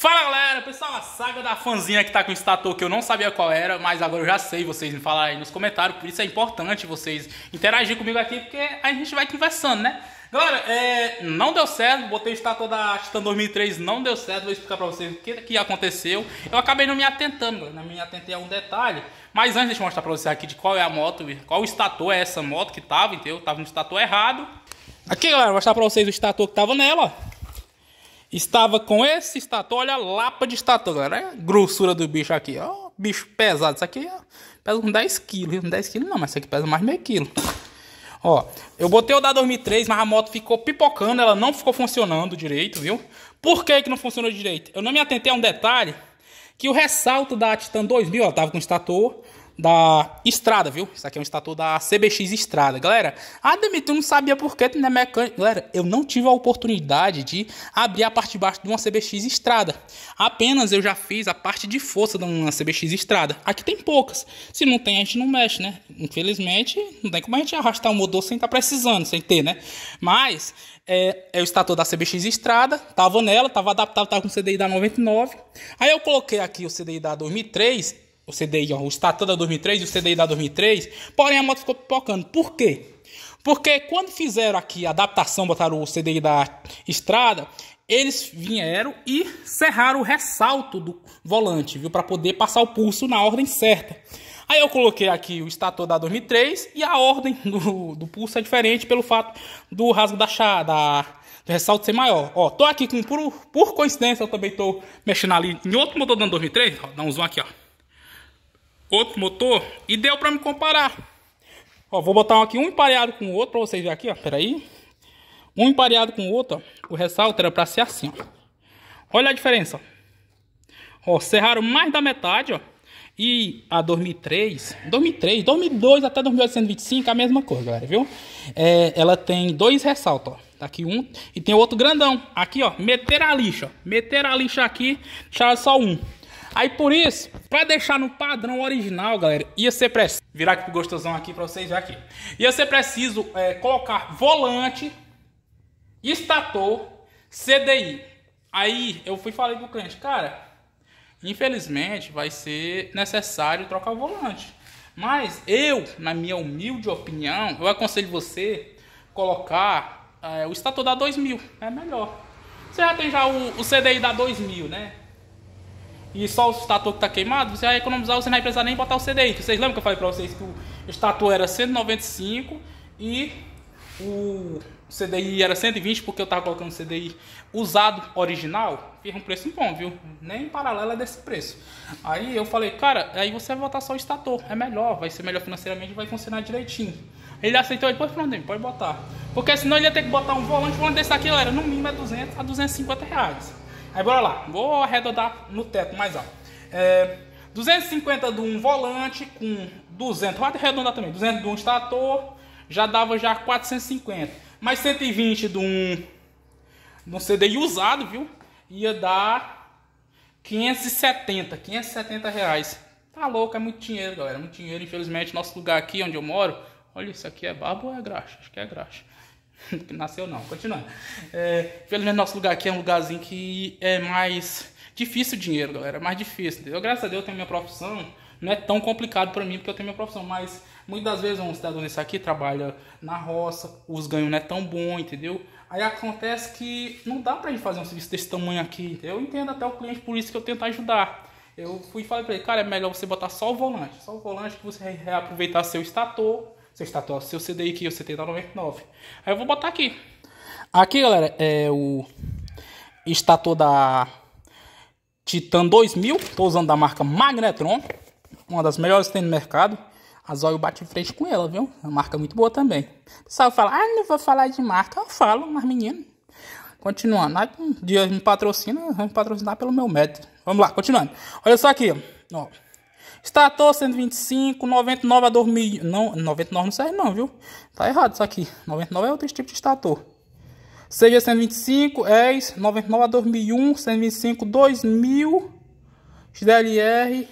Fala galera, pessoal, a saga da fanzinha que tá com estator que eu não sabia qual era, mas agora eu já sei, vocês me falaram aí nos comentários, por isso é importante vocês interagirem comigo aqui, porque a gente vai conversando, né? Galera, é, não deu certo, botei estátua da Titan 2003, não deu certo, vou explicar pra vocês o que, que aconteceu. Eu acabei não me atentando, galera, não me atentei a um detalhe, mas antes deixa eu mostrar pra vocês aqui de qual é a moto, qual estator é essa moto que tava, entendeu? Tava no estator errado. Aqui galera, vou mostrar pra vocês o estator que tava nela, ó. Estava com esse estator olha a lapa de estator galera. A grossura do bicho aqui, ó. Bicho pesado, isso aqui ó, pesa uns 10 quilos. 10 quilos não, mas isso aqui pesa mais meio quilo. Ó, eu botei o da 2003, mas a moto ficou pipocando, ela não ficou funcionando direito, viu? Por que que não funcionou direito? Eu não me atentei a um detalhe, que o ressalto da Titan 2000, ela tava com estator, da Estrada, viu? Isso aqui é um estator da CBX Estrada. Galera, ah, tu não sabia por que não é mecânico. Galera, eu não tive a oportunidade de abrir a parte de baixo de uma CBX Estrada. Apenas eu já fiz a parte de força de uma CBX Estrada. Aqui tem poucas. Se não tem, a gente não mexe, né? Infelizmente, não tem como a gente arrastar o um motor sem estar tá precisando, sem ter, né? Mas, é, é o estator da CBX Estrada. Tava nela, tava adaptado, tava com o CDI da 99. Aí eu coloquei aqui o CDI da 2003 o CDI, ó, o Estatuto da 2003 e o CDI da 2003, porém a moto ficou pipocando. Por quê? Porque quando fizeram aqui a adaptação, botaram o CDI da estrada, eles vieram e cerraram o ressalto do volante, viu? Para poder passar o pulso na ordem certa. Aí eu coloquei aqui o estator da 2003 e a ordem do, do pulso é diferente pelo fato do rasgo da, chave, da do ressalto ser maior. Ó, tô aqui com, por, por coincidência, eu também tô mexendo ali em outro motor da 2003. Ó, dá um zoom aqui, ó outro motor e deu para me comparar. Ó, vou botar aqui um empareado com o outro para vocês verem aqui, ó. Peraí. Um empareado com o outro, ó. O ressalto era para ser assim, ó. Olha a diferença, ó. Serraram mais da metade, ó. E a 2003, 2003, 2002 até 2825 a mesma coisa, galera, viu? É, ela tem dois ressaltos, ó. Tá aqui um e tem outro grandão. Aqui, ó. Meter a lixa. Meter a lixa aqui, deixar só um. Aí por isso, para deixar no padrão original, galera, ia ser preciso. Virar aqui pro gostosão aqui para vocês verem aqui. Ia ser preciso é, colocar volante, estator, CDI. Aí eu fui falei pro cliente, cara, infelizmente vai ser necessário trocar o volante. Mas eu, na minha humilde opinião, eu aconselho você colocar é, o estator da 2000, é melhor. Você já tem já o, o CDI da 2000, né? e só o estator que está queimado, você vai economizar, você não vai precisar nem botar o CDI. vocês lembram que eu falei para vocês que o estator era 195 e o CDI era 120 porque eu estava colocando CDI usado original, fiz um preço bom, viu? Nem paralela desse preço. Aí eu falei, cara, aí você vai botar só o estator, é melhor, vai ser melhor financeiramente, vai funcionar direitinho. Ele aceitou, ele, depois falou, pode botar. Porque senão ele ia ter que botar um volante, o volante desse aqui, galera, no mínimo é 200 a 250 reais. Aí bora lá, vou arredondar no teto mais alto. É, 250 de um volante com 200, vou arredondar também, 200 de um estator, já dava já 450. Mais 120 de um, de um CD usado, viu? Ia dar 570, 570 reais. Tá louco, é muito dinheiro, galera, muito dinheiro. Infelizmente, nosso lugar aqui onde eu moro, olha isso aqui é barba ou é graxa? Acho que é graxa. Nasceu não, continua. É, nosso lugar aqui é um lugarzinho que é mais difícil o dinheiro, galera. É mais difícil, Eu, Graças a Deus eu tenho minha profissão. Não é tão complicado para mim porque eu tenho minha profissão, mas muitas das vezes um cidadão desse aqui trabalha na roça, os ganhos não é tão bom, entendeu? Aí acontece que não dá pra gente fazer um serviço desse tamanho aqui, entendeu? Eu entendo até o cliente, por isso que eu tento ajudar. Eu fui e falei pra ele, cara, é melhor você botar só o volante. Só o volante que você reaproveitar seu estator vocês tatuam seu CD aqui, o CT na 99. Aí eu vou botar aqui. Aqui, galera, é o estator da Titan 2000. Estou usando da marca Magnetron. Uma das melhores que tem no mercado. A Zóio bate em frente com ela, viu? É uma marca muito boa também. O pessoal fala, ah, não vou falar de marca. Eu falo, mas menino... Continuando, um dia me patrocina, vamos patrocinar pelo meu método. Vamos lá, continuando. Olha só aqui, ó. Estator 125, 99 a 2000. Não, 99 não serve não, viu? Tá errado isso aqui. 99 é outro tipo de estator. CG 125, ES 99 a 2001, 125 2000, XLR,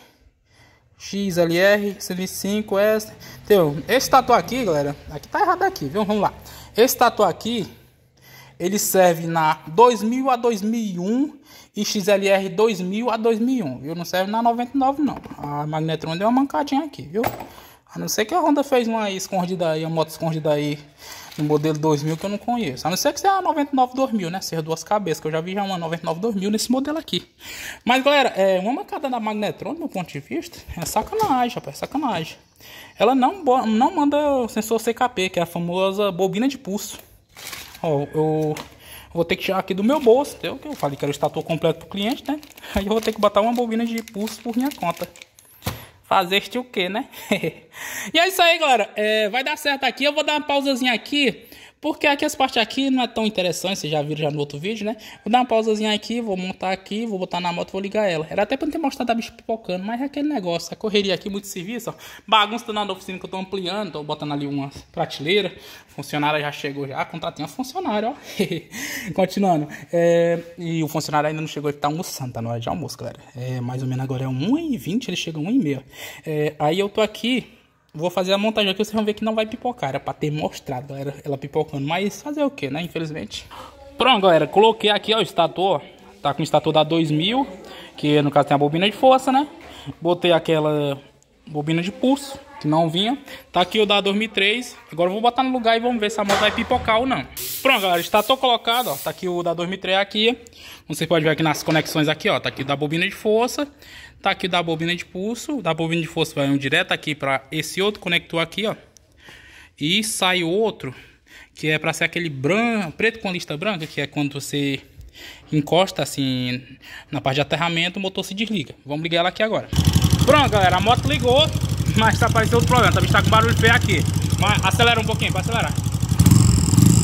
XLR 125, s Então, esse tatu aqui, galera, aqui tá errado aqui, viu? Vamos lá. Esse tatu aqui, ele serve na 2000 a 2001 e XLR 2000 a 2001, viu? Não serve na 99 não. A Magnetron deu uma mancadinha aqui, viu? A não ser que a Honda fez uma aí escondida aí, uma moto escondida aí no modelo 2000 que eu não conheço. A não ser que seja a 99 2000, né? Ser duas cabeças, que eu já vi já uma 99 2000 nesse modelo aqui. Mas galera, é uma mancada da Magnetron, do meu ponto de vista, é sacanagem, rapaz, é sacanagem. Ela não não manda sensor CKP, que é a famosa bobina de pulso. Ó, eu vou ter que tirar aqui do meu bolso, entendeu? Que eu falei que era o estator completo pro cliente, né? Aí eu vou ter que botar uma bobina de pulso por minha conta. Fazer este o quê, né? e é isso aí, galera. É, vai dar certo aqui. Eu vou dar uma pausazinha aqui. Porque aqui as partes aqui não é tão interessante, vocês já viram já no outro vídeo, né? Vou dar uma pausazinha aqui, vou montar aqui, vou botar na moto, vou ligar ela. Era até pra não ter mostrado a bicha pipocando, mas é aquele negócio. A correria aqui, muito serviço, ó. Bagunça tá na oficina que eu tô ampliando, tô botando ali uma prateleira. Funcionária já chegou já, contratei um funcionário ó. Continuando. É... E o funcionário ainda não chegou, ele tá almoçando, tá na hora de almoço, galera. É, mais ou menos agora é 1h20, ele chega 1h30. É, aí eu tô aqui Vou fazer a montagem aqui, vocês vão ver que não vai pipocar. Era pra ter mostrado, era ela pipocando. Mas fazer o que, né? Infelizmente. Pronto, galera. Coloquei aqui, ó, o estator. Tá com o estator da 2000. Que, no caso, tem a bobina de força, né? Botei aquela bobina de pulso que não vinha. Tá aqui o da 2003. Agora eu vou botar no lugar e vamos ver se a moto vai pipocar ou não. Pronto, galera, está todo colocado, ó. Tá aqui o da 2003 aqui. Você pode ver aqui nas conexões aqui, ó. Tá aqui o da bobina de força. Tá aqui o da bobina de pulso. O da bobina de força vai um direto aqui para esse outro conector aqui, ó. E sai outro, que é para ser aquele branco, preto com lista branca, que é quando você encosta assim na parte de aterramento, o motor se desliga. Vamos ligar ela aqui agora. Pronto, galera, a moto ligou. Mas tá parecendo outro problema. Também está com barulho feio aqui. Mas acelera um pouquinho para acelerar.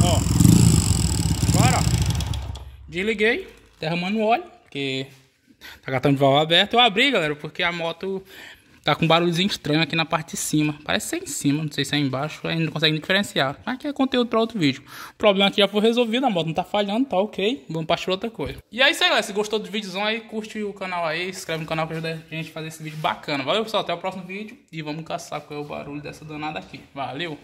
Ó. Agora, ó. Desliguei. Derramando óleo. Porque tá gastando de valor aberto. Eu abri, galera, porque a moto Tá com um barulhozinho estranho aqui na parte de cima. Parece ser em cima, não sei se é embaixo, ainda não consegue diferenciar. Mas aqui é conteúdo para outro vídeo. O problema aqui já foi resolvido, a moto não tá falhando, tá ok. Vamos partir outra coisa. E é isso aí, galera. Se gostou do vídeozão aí, curte o canal aí, inscreve no canal pra ajudar a gente a fazer esse vídeo bacana. Valeu, pessoal. Até o próximo vídeo e vamos caçar qual é o barulho dessa danada aqui. Valeu!